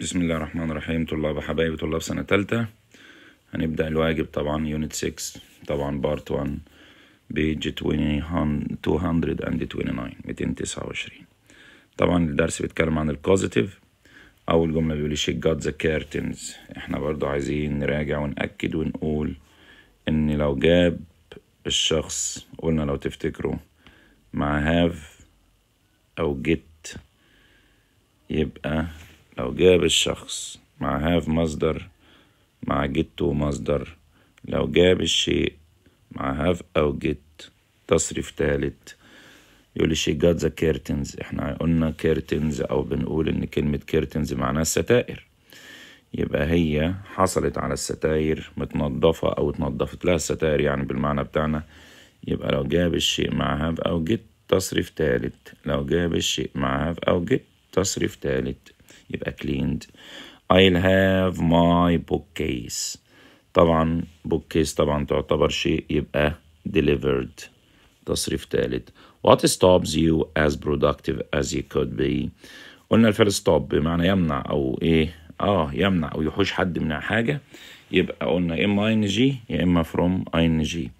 بسم الله الرحمن الرحيم طلاب حبايبي طلاب سنة تالتة هنبدأ الواجب طبعا يونت 6 طبعا بارت 1 بيج 229 229 طبعا الدرس بيتكلم عن البوزيتيف أول جملة بيقول شي جات ذا كيرتنز احنا برضو عايزين نراجع ونأكد ونقول إن لو جاب الشخص قلنا لو تفتكروا مع هاف أو جيت يبقى لو جاب الشخص مع هاف مصدر مع جت مصدر لو جاب الشيء مع هاف أو جت تصريف تالت يقول شي جاد ذا كيرتنز احنا قلنا كيرتنز او بنقول ان كلمة كيرتنز معناها الستائر يبقى هي حصلت على الستاير متنضفة او اتنضفت لها الستاير يعني بالمعنى بتاعنا يبقى لو جاب الشيء مع هاف او جت تصريف تالت لو جاب الشيء مع هاف او جت تصريف تالت يبقى cleaned I'll have my bookcase طبعا bookcase طبعا تعتبر شيء يبقى delivered تصريف ثالث What stops you as productive as you could be قلنا الفعل stop بمعنى يمنع أو إيه آه يمنع أو يحوش حد من حاجة يبقى قلنا إما ING جي يا إما from ING جي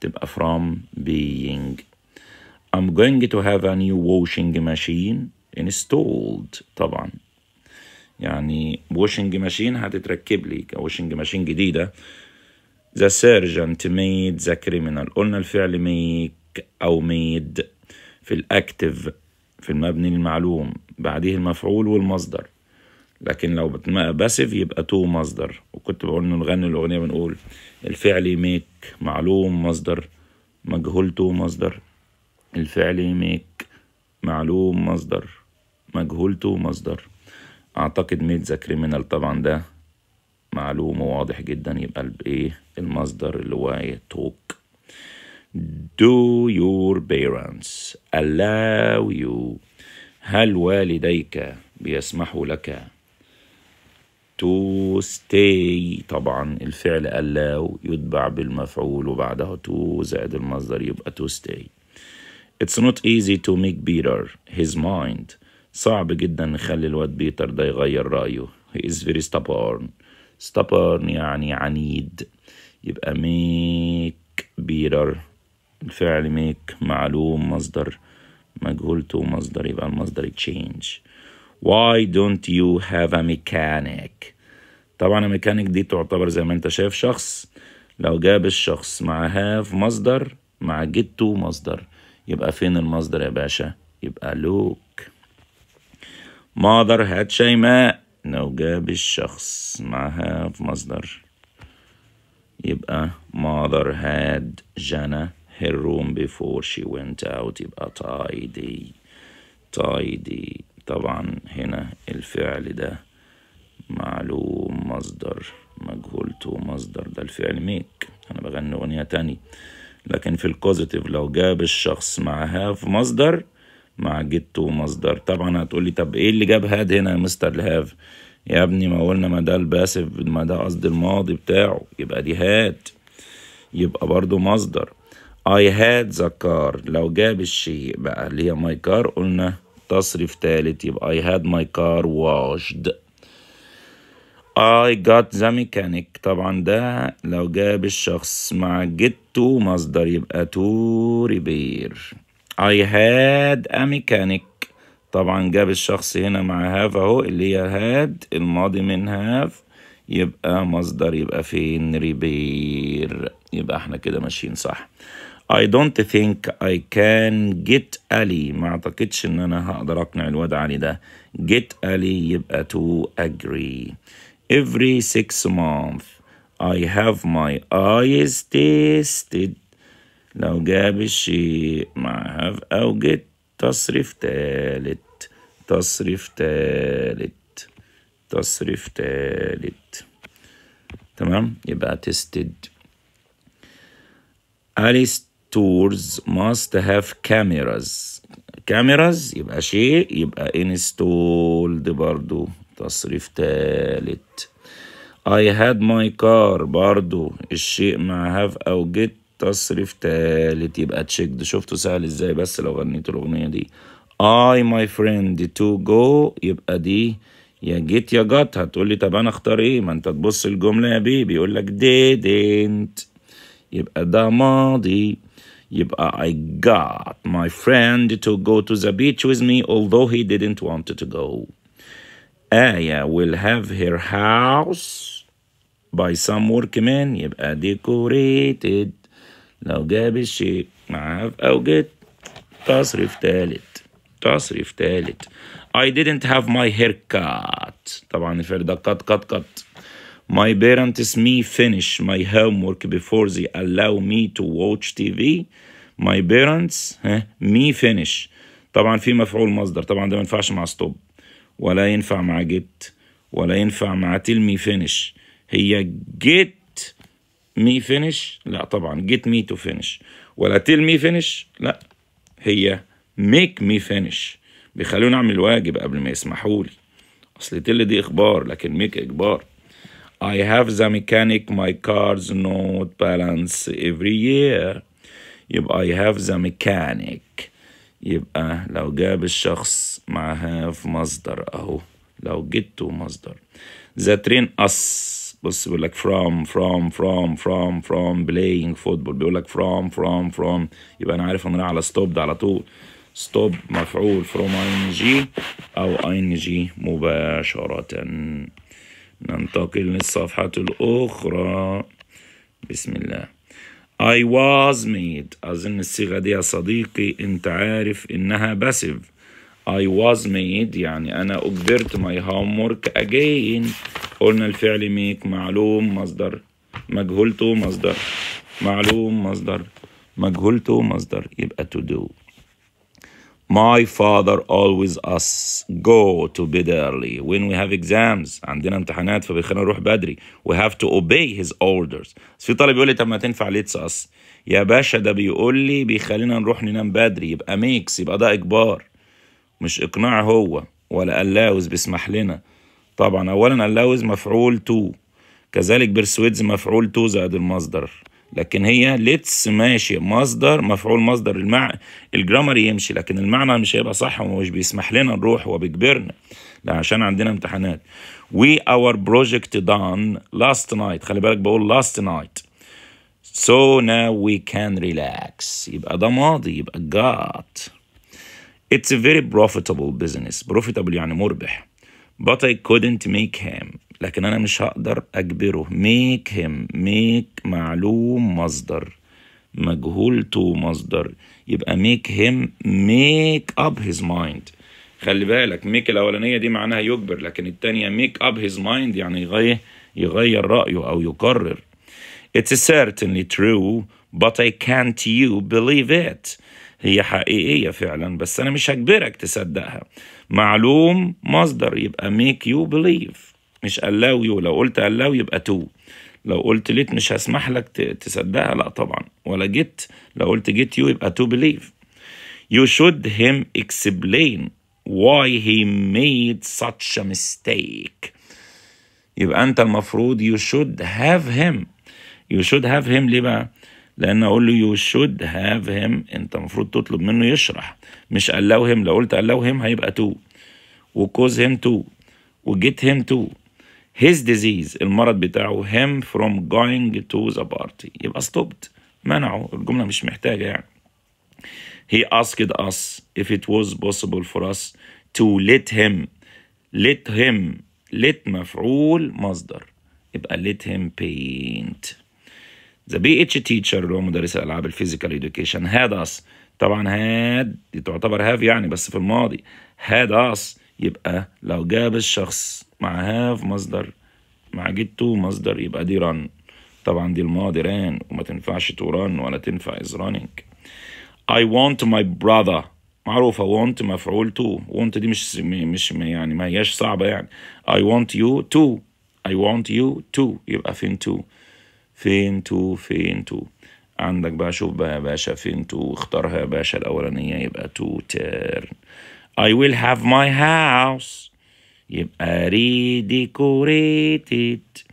تبقى from being I'm going to have a new washing machine installed طبعا يعني واشنج ماشين هتتركب لي كواشنج ماشين جديده ذا سيرجنت ميد ذا كريمنال قلنا الفعل ميك او ميد في الاكتف في المبني المعلوم بعديه المفعول والمصدر لكن لو باسف يبقى تو مصدر وكنت بقول انه نغني الاغنيه بنقول الفعل ميك معلوم مصدر مجهول تو مصدر الفعل ميك معلوم مصدر مجهول تو مصدر اعتقد ميت ذا كريمنال طبعا ده معلوم وواضح جدا يبقى الايه المصدر اللي هو ايه توك do your parents allow you هل والديك بيسمحوا لك to stay طبعا الفعل allow يتبع بالمفعول وبعده to زائد المصدر يبقى to stay It's not easy to make Peter his mind صعب جدا نخلي الواد بيتر ده يغير رأيه he is very stubborn stubborn يعني عنيد يبقى make بيتر الفعل make معلوم مصدر مجهولته مصدر يبقى المصدر change why don't you have a mechanic طبعا الميكانيك دي تعتبر زي ما انت شايف شخص لو جاب الشخص مع هاف مصدر مع جيت تو مصدر يبقى فين المصدر يا باشا يبقى لوك ماضر هات شيماء لو جاب الشخص معها في مصدر يبقى mother had جانا her room before she went out يبقى tidy tidy طبعا هنا الفعل ده معلوم مصدر مجهولته مصدر ده الفعل ميك انا بغني اغنية تاني لكن في الكوزيتيف لو جاب الشخص معها في مصدر مع جيت ومصدر طبعا هتقولي طب ايه اللي جاب هاد هنا يا مستر الهاف يا ابني ما قلنا ما ده الباسف ما ده قصد الماضي بتاعه يبقى دي هاد يبقى برضو مصدر I had the car لو جاب الشيء بقى اللي هي my car قلنا تصريف تالت يبقى I had my car washed I got the mechanic طبعا ده لو جاب الشخص مع get to مصدر يبقى to repair I had a mechanic طبعا جاب الشخص هنا مع have اهو اللي هي had الماضي من have يبقى مصدر يبقى فين ريبير يبقى احنا كده ماشيين صح I don't think I can get Ali ما اعتقدش ان انا هقدر اقنع الواد علي ده get Ali يبقى to agree every six months I have my eyes tested لو جاب الشيء مع هاف أو جيت تصريف تالت تصريف تالت تصريف تالت تمام يبقى تستد ألي ستورز ماست هاف كاميراز كاميراز يبقى شيء يبقى انستولد برضو تصريف تالت I had my car برضو الشيء مع have أو get تصريف تالت يبقى تشيكد شفتوا سهل ازاي بس لو غنيتوا الاغنيه دي اي ماي فريند تو جو يبقى دي يا جيت يا جت هتقول لي طب انا اختار ايه ما انت تبص الجمله يا بيبي يقول لك didn't يبقى ده ماضي يبقى I got my friend to go to the beach with me although he didn't want to go آية will have her house by some workmen يبقى decorated لو جاب الشيء معاه في أوجد تصريف تالت تصريف تالت I didn't have my hair cut طبعا الفعل ده cut cut cut My parents me finish my homework before they allow me to watch TV. My parents me finish. طبعا في مفعول مصدر طبعا ده ما ينفعش مع stop ولا ينفع مع get ولا ينفع مع me finish هي get مي فينش لا طبعا جيت مي تو فينش ولا تيل مي فينش لا هي ميك مي فينش بيخلوني اعمل واجب قبل ما يسمحوا لي اصل تيل دي اخبار لكن ميك اجبار I have the mechanic my cars not balance every year يبقى I have the mechanic يبقى لو جاب الشخص مع have مصدر اهو لو تو مصدر the train us بص بيقول لك from from from from from playing football بيقول لك from from from يبقى انا عارف ان انا على ستوب ده على طول ستوب مفعول from ing او ing مباشرة ننتقل للصفحة الأخرى بسم الله I was made أظن الصيغة دي يا صديقي أنت عارف إنها باسيف I was made يعني أنا أجبرت my homework again قلنا الفعل make معلوم مصدر مجهولته مصدر معلوم مصدر مجهولته مصدر يبقى to do My father always us go to bed early when we have exams عندنا امتحانات فبيخلينا نروح بدري we have to obey his orders في طالب يقول لي طب ما تنفع ليتس us يا باشا ده بيقول لي بيخلينا نروح ننام بدري يبقى ميكس يبقى ده اجبار مش إقناع هو ولا اللاوز بيسمح لنا طبعا أولا اللاوز مفعول تو كذلك بيرسويدز مفعول تو زائد المصدر لكن هي ليتس ماشي مصدر مفعول مصدر المع الجرامر يمشي لكن المعنى مش هيبقى صح ومش بيسمح لنا نروح هو بيجبرنا لا عشان عندنا امتحانات وي اور بروجكت دان لاست نايت خلي بالك بقول لاست نايت سو ناو وي كان ريلاكس يبقى ده ماضي يبقى جات It's a very profitable business profitable يعني مربح but I couldn't make him لكن أنا مش هقدر أجبره make him make معلوم مصدر مجهول تو مصدر يبقى make him make up his mind خلي بالك ميك الاولانيه دي معناها يجبر لكن التانيه ميك اب هيز مايند يعني يغير يغير رايه او يقرر It's certainly true but I can't you believe it هي حقيقية فعلا بس أنا مش هجبرك تصدقها معلوم مصدر يبقى make you believe مش allow you لو قلت allow يبقى to لو قلت ليت مش هسمح لك تصدقها لا طبعا ولا جيت لو قلت جيت يو يبقى to believe you should him explain why he made such a mistake يبقى أنت المفروض you should have him you should have him ليه بقى لان اقول له يو شود هاف هيم انت المفروض تطلب منه يشرح مش الاو هيم لو قلت الاو هيم هيبقى تو وكوز هيم تو وجيت هيم تو هيز ديزيز المرض بتاعه هيم فروم جوينج تو ذا بارتي يبقى ستوبت منعه الجملة مش محتاجة يعني he asked us if it was possible for us to let him let him let مفعول مصدر يبقى let him paint ذا بي اتش تيتشر اللي هو مدرس الالعاب الفيزيكال اديوكيشن هاد اس طبعا هاد دي تعتبر هاف يعني بس في الماضي هاد اس يبقى لو جاب الشخص مع هاف مصدر مع جيت تو مصدر يبقى دي ران طبعا دي الماضي ران وما تنفعش تو ران ولا تنفع از رانينج I want my brother معروفة want مفعول to want دي مش مش يعني ما هياش صعبة يعني I want you to I want you to يبقى فين to فين تو فين تو عندك بقى شوف بقى يا باشا فين تو اختارها يا باشا الأولانية يبقى تو تيرن I will have my house يبقى redecorated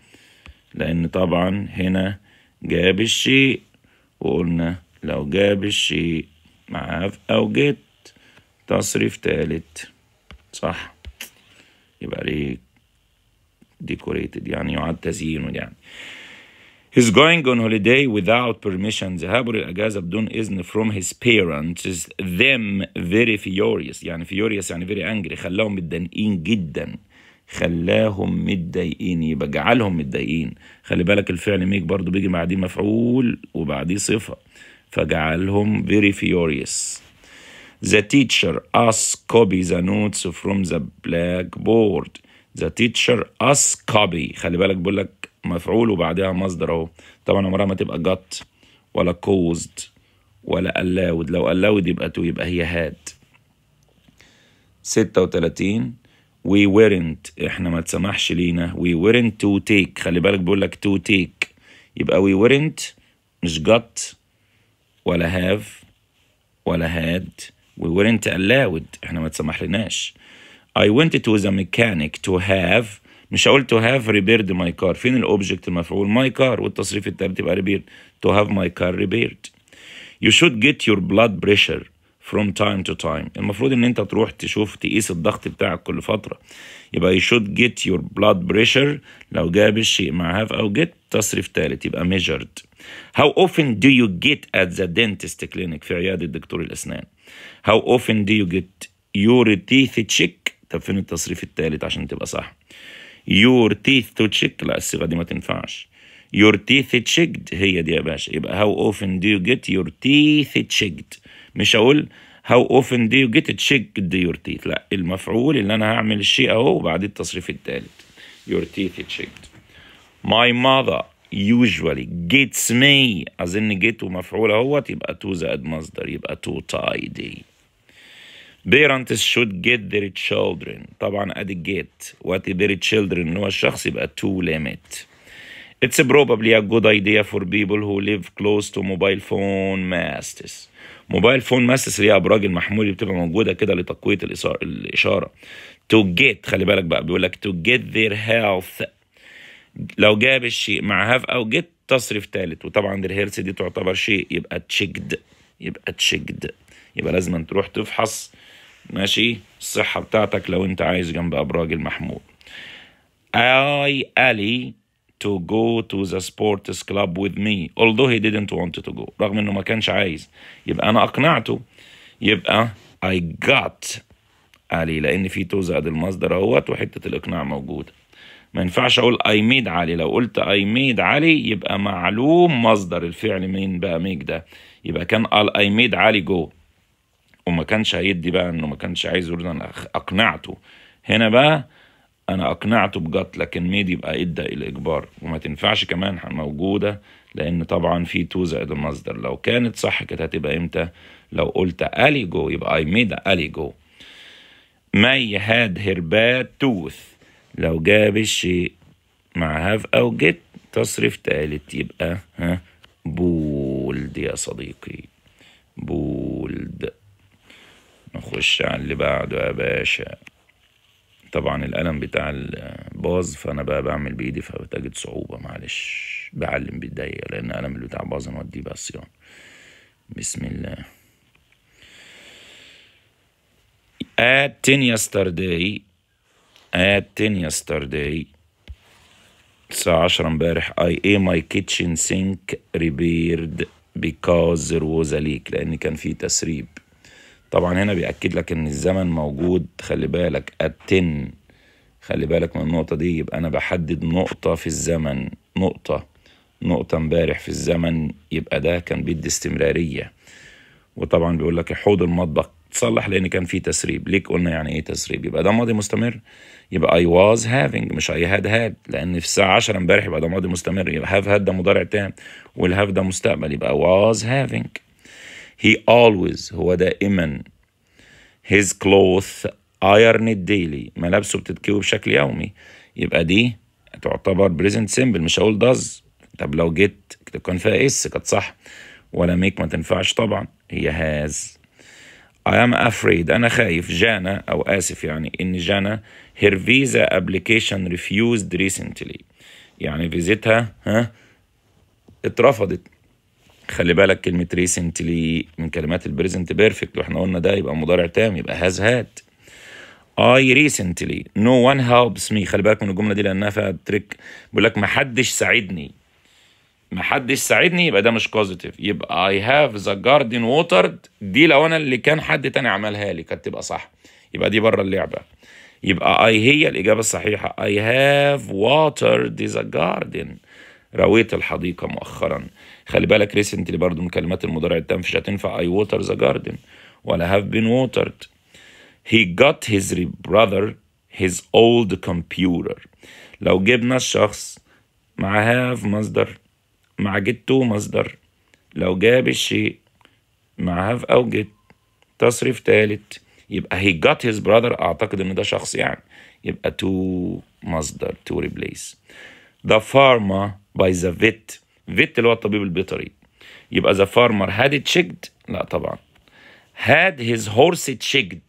لأن طبعا هنا جاب الشيء وقلنا لو جاب الشيء معاه أو جت تصريف تالت صح يبقى ريديكوريتد يعني يعاد تزيينه يعني He's going on holiday without permission ذهابه للأجازة بدون إذن from his parents is them very furious يعني furious يعني very angry خلاهم متضايقين جدا خلاهم متضايقين يبقى جعلهم متضايقين خلي بالك الفعل ميك برضه بيجي بعديه مفعول وبعديه صفة فجعلهم very furious The teacher asked copy the notes from the blackboard The teacher asked copy خلي بالك بقول لك مفعول وبعدها مصدر اهو طبعا عمرها ما تبقى جت ولا كوزد ولا allowed لو allowed يبقى تو يبقى هي هاد 36 we weren't احنا ما تسمحش لينا we weren't to take خلي بالك بيقول لك to take يبقى we weren't مش got ولا have ولا had we weren't allowed احنا ما تسمح لناش I went to the mechanic to have مش هقول تو هاف ريبيرد ماي كار فين الاوبجكت المفعول ماي كار والتصريف التالت يبقى ريبيرد تو هاف ماي كار ريبيرد يو شود جيت يور بلاد بريشر from time to time المفروض ان انت تروح تشوف تقيس الضغط بتاعك كل فتره يبقى you should get your blood pressure لو جاب الشيء مع have او get تصريف ثالث يبقى measured how often do you get at the dentist clinic في عياده دكتور الاسنان how often do you get your teeth check طب فين التصريف الثالث عشان تبقى صح يور تيث تو تشيك لا الصيغه دي ما تنفعش يور تيث تشيكد هي دي يا باشا يبقى هاو اوفن دو يو جيت يور تيث تشيكد مش هقول هاو اوفن دو يو جيت تشيكد يور تيث لا المفعول اللي انا هعمل الشيء اهو وبعدين التصريف الثالث يور تيث تشيكد ماي ماذر usually gets me اظن جيت ومفعول اهوت يبقى تو زائد مصدر يبقى تو تايدي Parents should get their children طبعا ادي get what their children هو الشخص يبقى to limit It's probably a good idea for people who live close to mobile phone masts. موبايل فون اللي هي ابراج المحمول اللي بتبقى موجوده كده لتقويه الاشاره. To get خلي بالك بقى بيقول لك to get their health لو جاب الشيء مع هاف او جيت تصرف ثالث وطبعا الهيرث دي تعتبر شيء يبقى تشيكد يبقى تشيكد يبقى لازم تروح تفحص ماشي الصحة بتاعتك لو انت عايز جنب أبراج المحمول I Ali to go to the sports club with me although he didn't want to go رغم انه ما كانش عايز يبقى انا اقنعته يبقى I got علي لان في تو زائد المصدر اهوت وحته الاقناع موجوده ما ينفعش اقول اي ميد علي لو قلت اي ميد علي يبقى معلوم مصدر الفعل مين بقى ميك ده يبقى كان قال اي ميد علي جو وما كانش هيدي بقى انه ما كانش عايز يقول انا اقنعته هنا بقى انا اقنعته بجد لكن ميد يبقى ادى الاجبار وما تنفعش كمان موجوده لان طبعا في تو زائد المصدر لو كانت صح كانت هتبقى امتى لو قلت الي جو يبقى اي ميد الي جو ماي هاد هير باد توث لو جاب الشيء مع هاف او جيت تصريف تالت يبقى ها بولد يا صديقي بولد نخش على اللي بعده يا باشا طبعا القلم بتاع الباظ فانا بقى بعمل بايدي فبتجد صعوبة معلش بعلم بالضيق لان القلم اللي بتاع باظ انا اوديه بقى الصيانة بسم الله at 10 yesterday at 10 yesterday الساعة عشرة امبارح I am my kitchen sink repaired because there was a leak لأن كان في تسريب طبعا هنا بيأكد لك ان الزمن موجود خلي بالك التن خلي بالك من النقطة دي يبقى أنا بحدد نقطة في الزمن نقطة نقطة امبارح في الزمن يبقى ده كان بيدي استمرارية وطبعا بيقول لك حوض المطبخ تصلح لأن كان في تسريب ليك قلنا يعني إيه تسريب يبقى ده ماضي مستمر يبقى أي واز هافينج مش أي هاد هاد لأن في الساعة 10 امبارح يبقى ده ماضي مستمر يبقى هاف هاد ده مضارع تام والهاف ده مستقبل يبقى واز هافينج He always هو دائما his cloth ironed daily ملابسه بتتكوي بشكل يومي يبقى دي تعتبر present simple مش هقول does طب لو جيت كان فيها اس كانت صح ولا ميك ما تنفعش طبعا هي هاز I am afraid أنا خايف جانا أو آسف يعني إن جانا her visa application refused recently يعني فيزتها ها اترفضت خلي بالك كلمة ريسنتلي من كلمات البريزنت بيرفكت واحنا قلنا ده يبقى مضارع تام يبقى هاز هات اي ريسنتلي نو وان هيلبس مي خلي بالك من الجملة دي لأنها فيها تريك بيقول لك ما حدش ساعدني ما حدش ساعدني يبقى ده مش بوزيتيف يبقى اي هاف ذا جاردن ووترد دي لو انا اللي كان حد تاني عملها لي كانت تبقى صح يبقى دي بره اللعبة يبقى اي هي الإجابة الصحيحة اي هاف watered ذا جاردن رويت الحديقة مؤخرا خلي بالك ريسنتلي برضو من كلمات المضارع التام مش هتنفع اي ووتر ذا جاردن ولا هاف بين ووترد he got his brother his old computer لو جبنا الشخص مع هاف مصدر مع تو مصدر لو جاب الشيء مع هاف أو جيت تصريف تالت يبقى he got his brother أعتقد إن ده شخص يعني يبقى تو مصدر تو ريبليس the farmer by the vet فيت اللي هو الطبيب البيطري يبقى ذا فارمر هاد تشيكد لا طبعا هاد هيز هورس تشيكد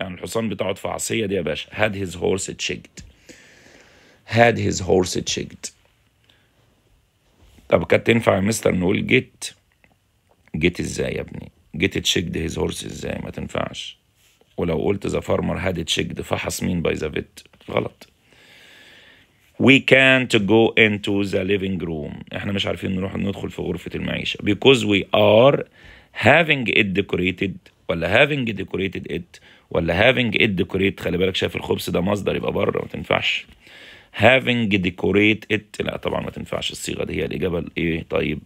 يعني الحصان بتاعه عصيه دي يا باشا هاد هيز هورس تشيكد هاد هيز هورس تشيكد طب كانت تنفع يا مستر نقول جيت جيت ازاي يا ابني جيت تشيكد هيز هورس ازاي ما تنفعش ولو قلت ذا فارمر هاد تشيكد فحص مين باي ذا فيت غلط we can't go into the living room احنا مش عارفين نروح ندخل في غرفة المعيشة because we are having it decorated ولا having decorated it ولا having it decorated خلي بالك شايف الخبز ده مصدر يبقى بره ما تنفعش having decorated it لا طبعا ما تنفعش الصيغة دي هي الإجابة إيه طيب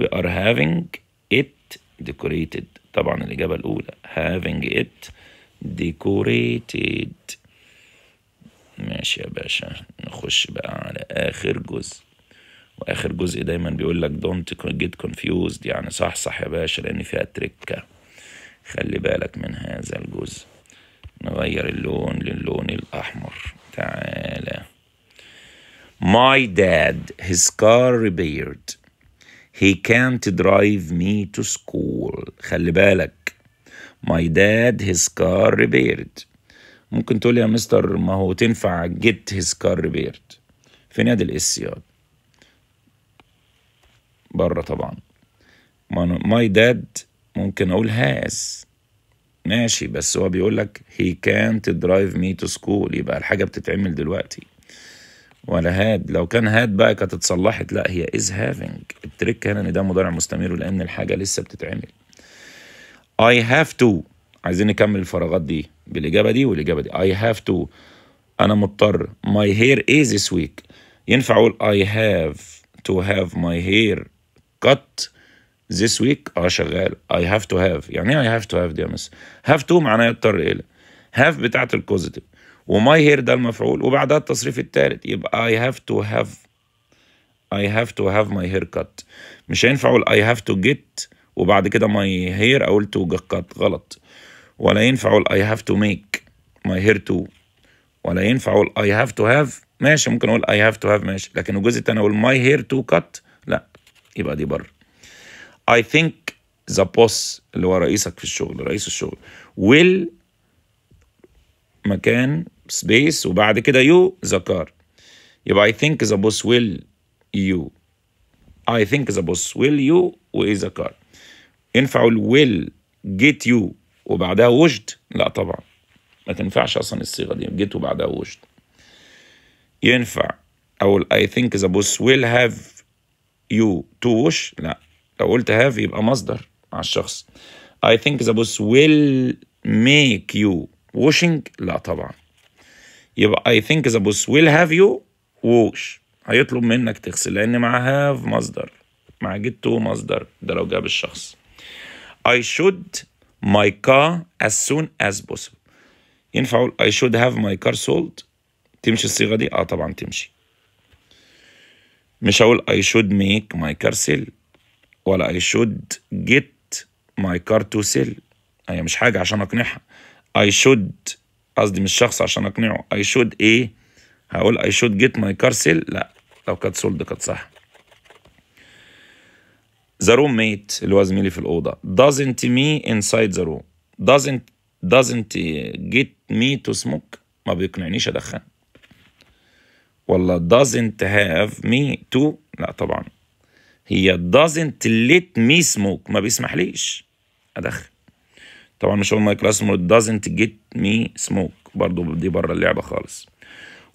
we are having it decorated طبعا الإجابة الأولى having it decorated ماشي يا باشا نخش بقى على آخر جزء وآخر جزء دايما بيقول لك دونت جيت كونفيوزد يعني صح صح يا باشا لأن فيها تركة خلي بالك من هذا الجزء نغير اللون للون الأحمر تعالى My dad, his car repaired. He can't drive me to school. خلي بالك. My dad, his car repaired. ممكن تقول يا مستر ما هو تنفع جيت هيز كار ريبيرد في نادي الاسياد بره طبعا ماي داد ممكن اقول هاز ماشي بس هو بيقول لك هي كانت درايف مي تو سكول يبقى الحاجه بتتعمل دلوقتي ولا هاد لو كان هاد بقى كانت اتصلحت لا هي از هافينج التريك هنا ان ده مضارع مستمر لان الحاجه لسه بتتعمل اي هاف تو عايزين نكمل الفراغات دي بالاجابه دي والاجابه دي اي هاف تو انا مضطر ماي هير از ذس ويك ينفع اقول اي هاف تو هاف ماي هير كات ذس ويك اه شغال اي هاف تو هاف يعني ايه اي هاف تو هاف دي يا مس هاف تو معناها يضطر الى هاف بتاعه البوزيتيف وماي هير ده المفعول وبعدها التصريف الثالث يبقى اي هاف تو هاف اي هاف تو هاف ماي هير كات مش هينفع اقول اي هاف تو جيت وبعد كده ماي هير اقول تو جت غلط ولا ينفع ال I have to make my hair to. ولا ينفع ال I have to have ماشي ممكن اقول I have to have ماشي لكن الجزء التاني اقول my hair to cut لا يبقى دي بره I think the boss اللي هو رئيسك في الشغل رئيس الشغل will مكان space. وبعد كده you the car يبقى I think the boss will you I think the boss will you و is the car ينفع will get you وبعدها وجد لا طبعا ما تنفعش اصلا الصيغه دي جيت وبعدها وجد ينفع او اي ثينك ذا بوس ويل هاف يو تو وش لا لو قلت هاف يبقى مصدر مع الشخص I think the بوس will make you washing لا طبعا يبقى I think the بوس will have you wash هيطلب منك تغسل لأن مع have مصدر مع get to مصدر ده لو جاب الشخص I should my car as soon as possible ينفع اقول I should have my car sold تمشي الصيغة دي اه طبعا تمشي مش هقول I should make my car sell ولا I should get my car to sell هي مش حاجة عشان اقنعها I should قصدي مش شخص عشان اقنعه I should ايه هقول I should get my car sell لا لو كانت sold كانت صح The roommate اللي هو زميلي في الأوضة doesn't me inside the room doesn't doesn't get me to smoke ما بيقنعنيش أدخن ولا doesn't have me to لا طبعا هي doesn't let me smoke ما بيسمحليش أدخن طبعا مش هو مايكل اسمه doesn't get me smoke برضو دي بره اللعبة خالص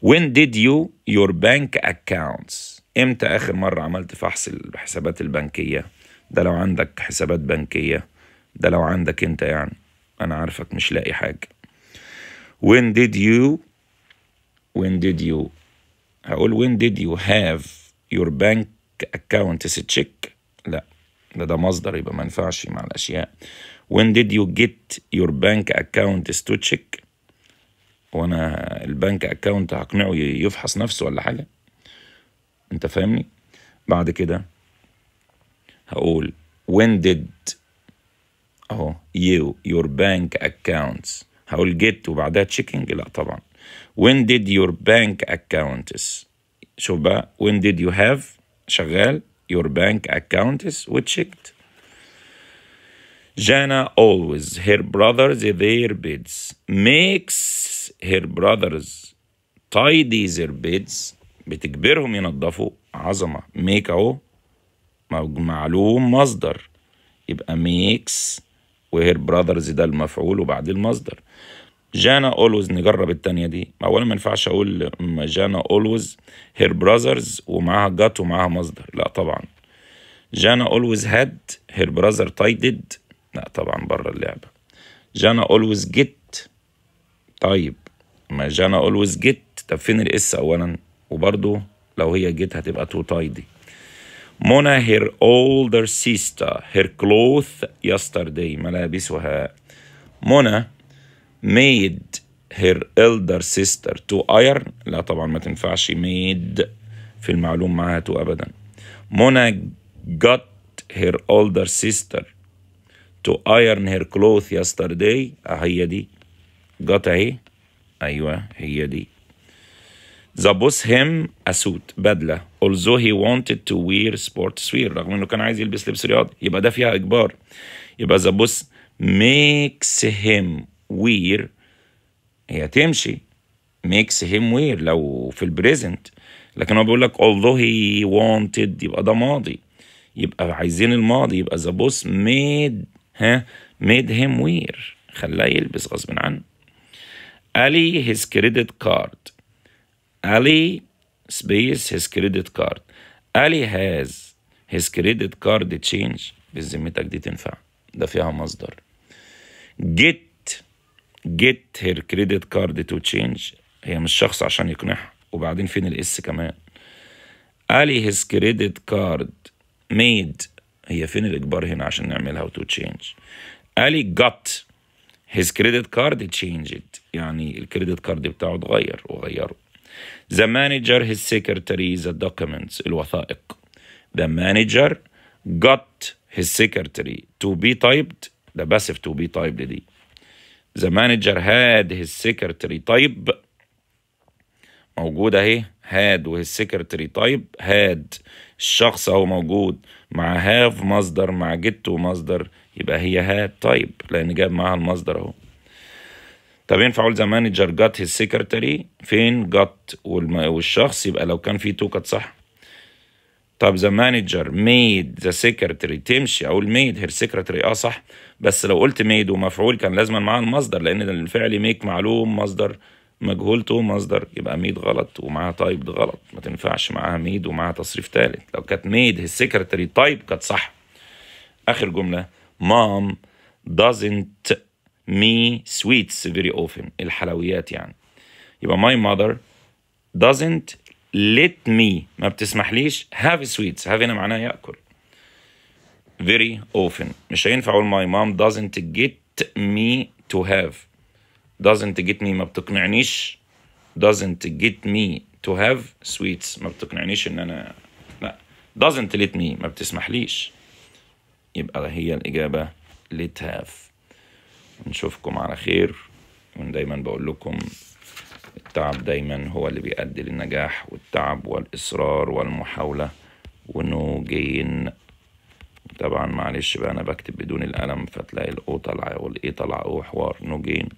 when did you your bank accounts امتى اخر مره عملت فحص الحسابات البنكيه ده لو عندك حسابات بنكية ده لو عندك انت يعني انا عارفك مش لاقي حاجة when did you when did you هقول when did you have your bank account is a check لا ده ده مصدر يبقى ما ينفعش مع الاشياء when did you get your bank account is to check وانا البنك اكاونت هقنعه يفحص نفسه ولا حاجه انت فاهمني بعد كده هقول when did اهو you your bank accounts هقول get وبعدها checking لا طبعا when did your bank accounts شوف بقى when did you have شغال your bank accounts وchecked Jana always her brothers their beds makes her brothers tidy their beds بتكبرهم ينظفوا عظمة make اهو معلوم مصدر يبقى ميكس وهير براذرز ده المفعول وبعد المصدر جانا اولوز نجرب التانية دي اولا ما ينفعش اقول جانا اولوز هير براذرز ومعاها جات ومعاها مصدر لا طبعا جانا اولوز هاد هير براذر تايدد لا طبعا بره اللعبة جانا اولوز جيت طيب ما جانا اولوز جيت طب فين الاس اولا وبرضو لو هي جيت هتبقى تو تايدي Mona her older sister her clothes yesterday ملابسها Mona made her elder sister to iron لا طبعا ما تنفعش made في المعلوم معاها تو أبدا Mona got her older sister to iron her clothes yesterday هي دي got اهي أيوه هي دي ذا بوس هيم اسوت بدله although he wanted to wear sports wear رغم انه كان عايز يلبس لبس رياضي يبقى ده فيها اجبار يبقى ذا بوس makes him wear هي تمشي makes him wear لو في البريزنت لكن هو بيقول لك although he wanted يبقى ده ماضي يبقى عايزين الماضي يبقى ذا بوس made ها made him wear خلاه يلبس غصب عنه الي his credit card Ali space his credit card. Ali has his credit card change. بذمتك دي تنفع ده فيها مصدر. Get get her credit card to change. هي مش شخص عشان يقنعها وبعدين فين الاس كمان. Ali his credit card made هي فين الإجبار هنا عشان نعملها to change. Ali got his credit card changed. يعني الكريدت كارد بتاعه اتغير وغيره The manager his secretary the documents الوثائق The manager got his secretary to be typed ده passive to be typed دي The manager had his secretary type موجود اهي had وهي secretary type had الشخص اهو موجود مع have مصدر مع جت مصدر يبقى هي had type لان جاب معاها المصدر اهو طب ينفع اقول ذا مانجر جات هيز سكرتري فين جات والشخص يبقى لو كان في تو كانت صح طب ذا مانجر ميد ذا سكرتري تمشي اقول ميد هير سكرتري اه صح بس لو قلت ميد ومفعول كان لازما معاه المصدر لان الفعل ميك معلوم مصدر مجهولته مصدر يبقى ميد غلط ومعاها تايب غلط ما تنفعش معاها ميد ومعاها تصريف ثالث لو كانت ميد هي سكرتري تايب كانت صح اخر جمله مام doesn't me sweets very often الحلويات يعني يبقى my mother doesn't let me ما بتسمحليش have sweets have هنا معناه ياكل very often مش هينفع اقول my mom doesn't get me to have doesn't get me ما بتقنعنيش doesn't get me to have sweets ما بتقنعنيش ان انا لا doesn't let me ما بتسمحليش يبقى هي الاجابه let have نشوفكم على خير ودايما دايما بقول لكم التعب دايما هو اللي بيؤدي للنجاح والتعب والإصرار والمحاولة ونو جين طبعا معلش بقى أنا بكتب بدون القلم فتلاقي الأو طالعة والإي طالعة أو حوار نو جين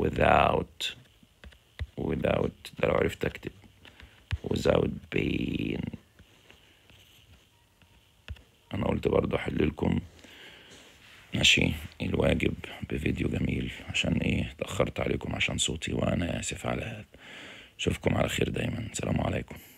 without without ده لو عرفت أكتب without pain أنا قلت برضه أحللكم ماشي الواجب بفيديو جميل عشان ايه اتأخرت عليكم عشان صوتي وانا اسف على هذا اشوفكم على خير دايما سلام عليكم